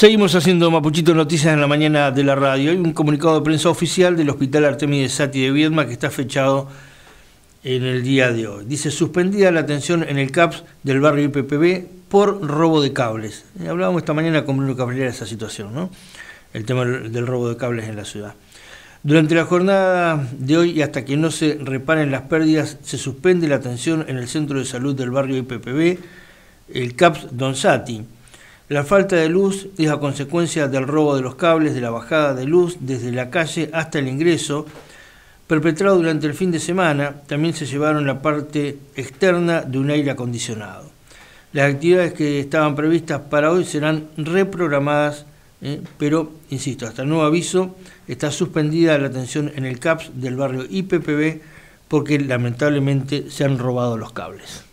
Seguimos haciendo Mapuchito Noticias en la mañana de la radio. Hay un comunicado de prensa oficial del Hospital Artemide Sati de Viedma que está fechado en el día de hoy. Dice, suspendida la atención en el CAPS del barrio IPPB por robo de cables. Eh, hablábamos esta mañana con Bruno Cabrera de esa situación, ¿no? El tema del robo de cables en la ciudad. Durante la jornada de hoy y hasta que no se reparen las pérdidas, se suspende la atención en el centro de salud del barrio IPPB, el CAPS Don Sati la falta de luz es a consecuencia del robo de los cables de la bajada de luz desde la calle hasta el ingreso, perpetrado durante el fin de semana. También se llevaron la parte externa de un aire acondicionado. Las actividades que estaban previstas para hoy serán reprogramadas, eh, pero, insisto, hasta nuevo aviso, está suspendida la atención en el CAPS del barrio IPPB porque lamentablemente se han robado los cables.